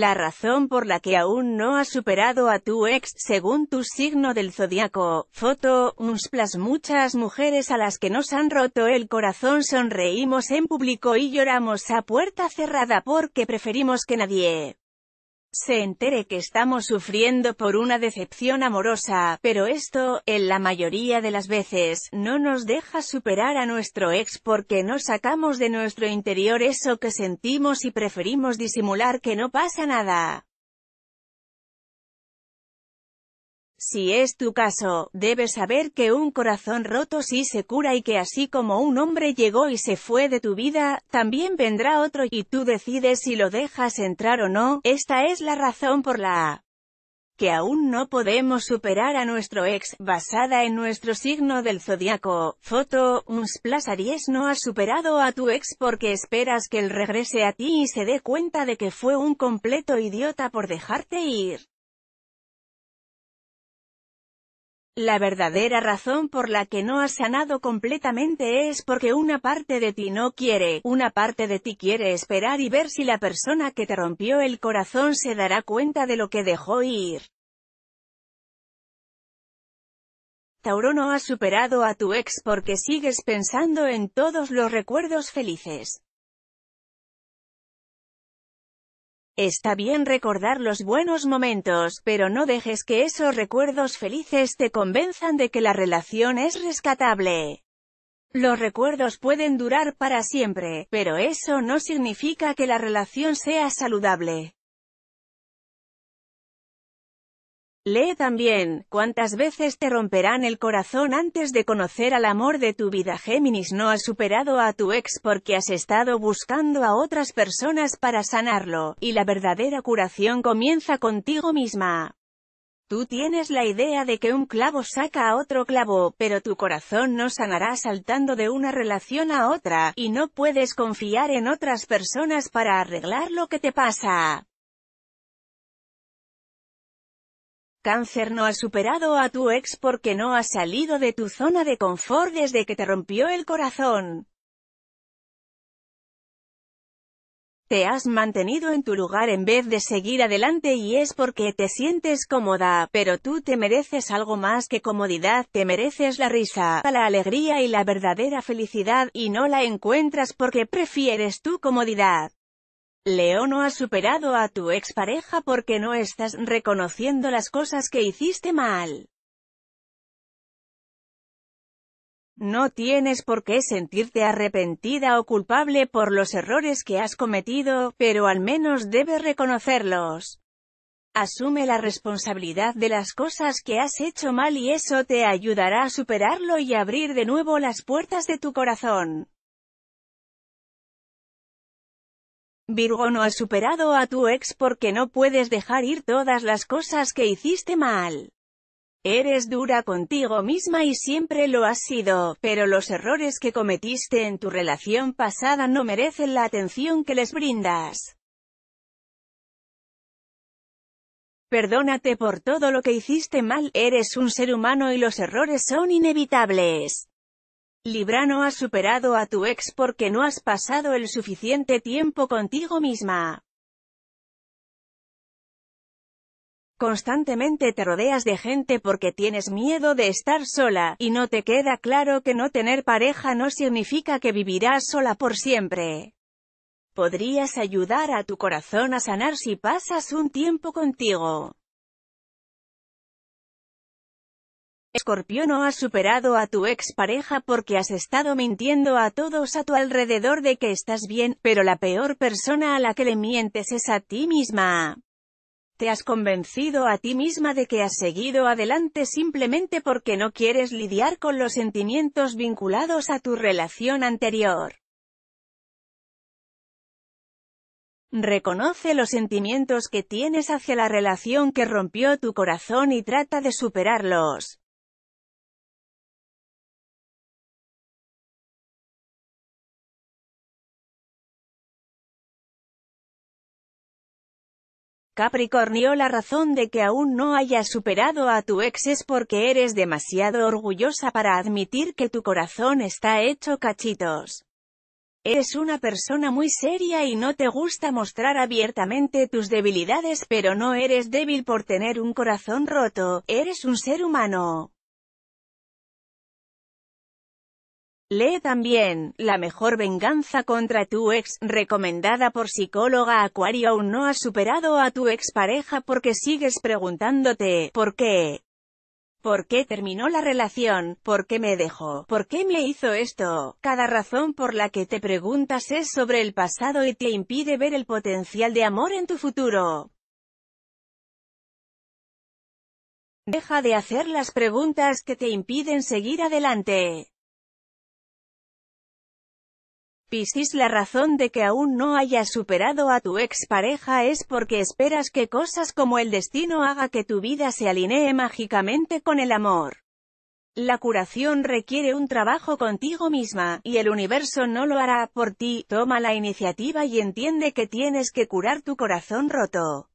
La razón por la que aún no has superado a tu ex, según tu signo del zodiaco, foto, unsplash Muchas mujeres a las que nos han roto el corazón sonreímos en público y lloramos a puerta cerrada porque preferimos que nadie se entere que estamos sufriendo por una decepción amorosa, pero esto, en la mayoría de las veces, no nos deja superar a nuestro ex porque no sacamos de nuestro interior eso que sentimos y preferimos disimular que no pasa nada. Si es tu caso, debes saber que un corazón roto sí se cura y que así como un hombre llegó y se fue de tu vida, también vendrá otro y tú decides si lo dejas entrar o no, esta es la razón por la que aún no podemos superar a nuestro ex, basada en nuestro signo del zodiaco. Foto, Unsplash Aries no ha superado a tu ex porque esperas que él regrese a ti y se dé cuenta de que fue un completo idiota por dejarte ir. La verdadera razón por la que no has sanado completamente es porque una parte de ti no quiere, una parte de ti quiere esperar y ver si la persona que te rompió el corazón se dará cuenta de lo que dejó ir. Tauro no has superado a tu ex porque sigues pensando en todos los recuerdos felices. Está bien recordar los buenos momentos, pero no dejes que esos recuerdos felices te convenzan de que la relación es rescatable. Los recuerdos pueden durar para siempre, pero eso no significa que la relación sea saludable. Lee también, ¿cuántas veces te romperán el corazón antes de conocer al amor de tu vida? Géminis no has superado a tu ex porque has estado buscando a otras personas para sanarlo, y la verdadera curación comienza contigo misma. Tú tienes la idea de que un clavo saca a otro clavo, pero tu corazón no sanará saltando de una relación a otra, y no puedes confiar en otras personas para arreglar lo que te pasa. Cáncer no ha superado a tu ex porque no has salido de tu zona de confort desde que te rompió el corazón. Te has mantenido en tu lugar en vez de seguir adelante y es porque te sientes cómoda, pero tú te mereces algo más que comodidad, te mereces la risa, la alegría y la verdadera felicidad, y no la encuentras porque prefieres tu comodidad. Leo no ha superado a tu expareja porque no estás reconociendo las cosas que hiciste mal. No tienes por qué sentirte arrepentida o culpable por los errores que has cometido, pero al menos debes reconocerlos. Asume la responsabilidad de las cosas que has hecho mal y eso te ayudará a superarlo y abrir de nuevo las puertas de tu corazón. Virgo no has superado a tu ex porque no puedes dejar ir todas las cosas que hiciste mal. Eres dura contigo misma y siempre lo has sido, pero los errores que cometiste en tu relación pasada no merecen la atención que les brindas. Perdónate por todo lo que hiciste mal, eres un ser humano y los errores son inevitables. Librano ha superado a tu ex porque no has pasado el suficiente tiempo contigo misma. Constantemente te rodeas de gente porque tienes miedo de estar sola, y no te queda claro que no tener pareja no significa que vivirás sola por siempre. Podrías ayudar a tu corazón a sanar si pasas un tiempo contigo. Scorpio no has superado a tu expareja porque has estado mintiendo a todos a tu alrededor de que estás bien, pero la peor persona a la que le mientes es a ti misma. Te has convencido a ti misma de que has seguido adelante simplemente porque no quieres lidiar con los sentimientos vinculados a tu relación anterior. Reconoce los sentimientos que tienes hacia la relación que rompió tu corazón y trata de superarlos. Capricornio la razón de que aún no hayas superado a tu ex es porque eres demasiado orgullosa para admitir que tu corazón está hecho cachitos. Eres una persona muy seria y no te gusta mostrar abiertamente tus debilidades pero no eres débil por tener un corazón roto, eres un ser humano. Lee también, La mejor venganza contra tu ex, recomendada por psicóloga Acuario aún no has superado a tu ex pareja porque sigues preguntándote, ¿por qué? ¿Por qué terminó la relación? ¿Por qué me dejó? ¿Por qué me hizo esto? Cada razón por la que te preguntas es sobre el pasado y te impide ver el potencial de amor en tu futuro. Deja de hacer las preguntas que te impiden seguir adelante. Piscis la razón de que aún no hayas superado a tu expareja es porque esperas que cosas como el destino haga que tu vida se alinee mágicamente con el amor. La curación requiere un trabajo contigo misma, y el universo no lo hará por ti, toma la iniciativa y entiende que tienes que curar tu corazón roto.